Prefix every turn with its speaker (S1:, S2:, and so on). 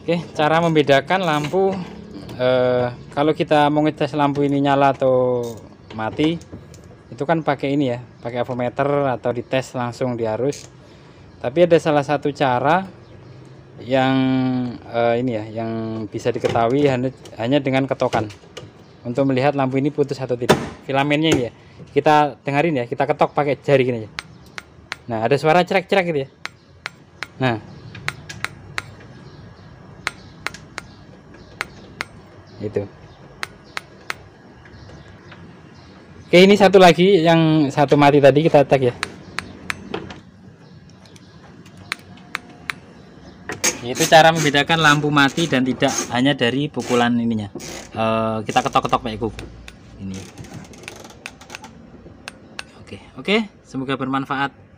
S1: Oke, cara membedakan lampu eh, kalau kita mau ngetes lampu ini nyala atau mati, itu kan pakai ini ya, pakai avometer atau dites langsung di arus. Tapi ada salah satu cara yang eh, ini ya, yang bisa diketahui hanya, hanya dengan ketokan untuk melihat lampu ini putus atau tidak. Filamennya ini ya, kita dengarin ya, kita ketok pakai jari gini aja. Nah, ada suara cerak-cerak gitu ya.
S2: Nah, itu,
S1: oke ini satu lagi yang satu mati tadi kita tag ya itu cara membedakan lampu mati dan tidak hanya dari pukulan ininya e, kita ketok-ketok pak kuku ini
S2: oke oke semoga bermanfaat